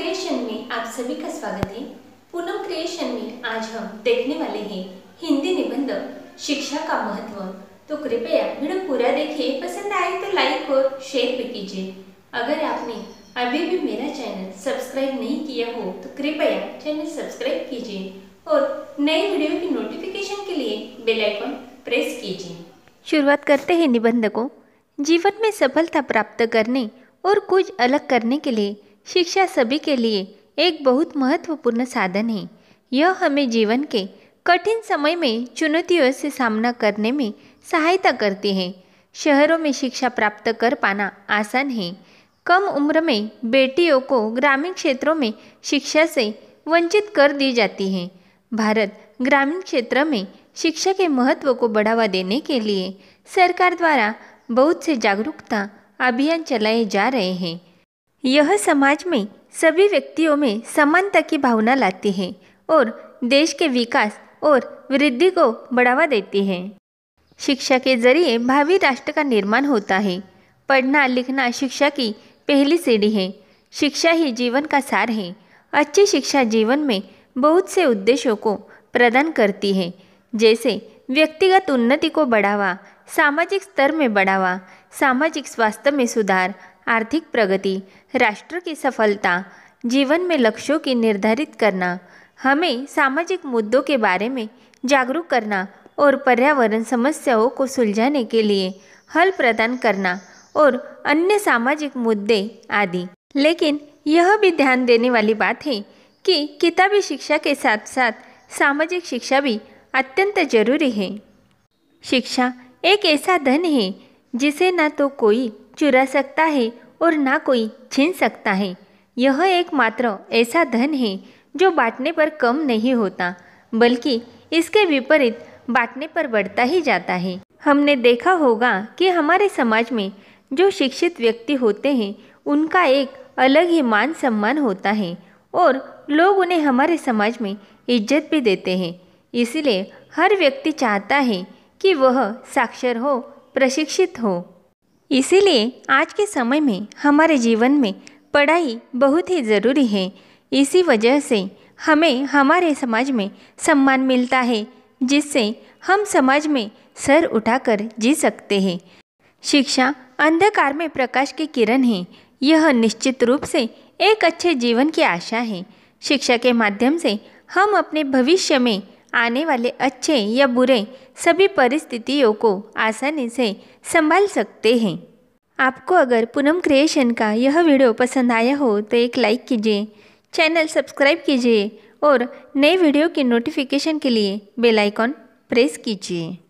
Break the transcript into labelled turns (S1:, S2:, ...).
S1: creation में आप सभी का स्वागत है पूनम क्रिएशन में आज हम देखने वाले हैं हिंदी निबंध शिक्षा का महत्व तो कृपया वीडियो पूरा देखिए पसंद आए तो लाइक और शेयर भी कीजिए अगर आपने अभी भी मेरा चैनल सब्सक्राइब नहीं किया हो तो कृपया चैनल सब्सक्राइब कीजिए और नए वीडियो की नोटिफिकेशन के लिए बेलाइकॉन प्रेस कीजिए शुरुआत करते हैं निबंध को जीवन में सफलता प्राप्त करने और कुछ अलग करने के लिए शिक्षा सभी के लिए एक बहुत महत्वपूर्ण साधन है यह हमें जीवन के कठिन समय में चुनौतियों से सामना करने में सहायता करती है शहरों में शिक्षा प्राप्त कर पाना आसान है कम उम्र में बेटियों को ग्रामीण क्षेत्रों में शिक्षा से वंचित कर दी जाती है भारत ग्रामीण क्षेत्र में शिक्षा के महत्व को बढ़ावा देने के लिए सरकार द्वारा बहुत से जागरूकता अभियान चलाए जा रहे हैं यह समाज में सभी व्यक्तियों में समानता की भावना लाती है और देश के विकास और वृद्धि को बढ़ावा देती है शिक्षा के जरिए भावी राष्ट्र का निर्माण होता है पढ़ना लिखना शिक्षा की पहली सीढ़ी है शिक्षा ही जीवन का सार है अच्छी शिक्षा जीवन में बहुत से उद्देश्यों को प्रदान करती है जैसे व्यक्तिगत उन्नति को बढ़ावा सामाजिक स्तर में बढ़ावा सामाजिक स्वास्थ्य में सुधार आर्थिक प्रगति राष्ट्र की सफलता जीवन में लक्ष्यों की निर्धारित करना हमें सामाजिक मुद्दों के बारे में जागरूक करना और पर्यावरण समस्याओं को सुलझाने के लिए हल प्रदान करना और अन्य सामाजिक मुद्दे आदि लेकिन यह भी ध्यान देने वाली बात है कि किताबी शिक्षा के साथ साथ सामाजिक शिक्षा भी अत्यंत जरूरी है शिक्षा एक ऐसा धन है जिसे ना तो कोई चुरा सकता है और ना कोई छीन सकता है यह एकमात्र ऐसा धन है जो बांटने पर कम नहीं होता बल्कि इसके विपरीत बांटने पर बढ़ता ही जाता है हमने देखा होगा कि हमारे समाज में जो शिक्षित व्यक्ति होते हैं उनका एक अलग ही मान सम्मान होता है और लोग उन्हें हमारे समाज में इज्जत भी देते हैं इसलिए हर व्यक्ति चाहता है कि वह साक्षर हो प्रशिक्षित हो इसीलिए आज के समय में हमारे जीवन में पढ़ाई बहुत ही ज़रूरी है इसी वजह से हमें हमारे समाज में सम्मान मिलता है जिससे हम समाज में सर उठाकर जी सकते हैं शिक्षा अंधकार में प्रकाश की किरण है यह निश्चित रूप से एक अच्छे जीवन की आशा है शिक्षा के माध्यम से हम अपने भविष्य में आने वाले अच्छे या बुरे सभी परिस्थितियों को आसानी से संभाल सकते हैं आपको अगर पूनम क्रिएशन का यह वीडियो पसंद आया हो तो एक लाइक कीजिए चैनल सब्सक्राइब कीजिए और नए वीडियो की नोटिफिकेशन के लिए बेल आइकॉन प्रेस कीजिए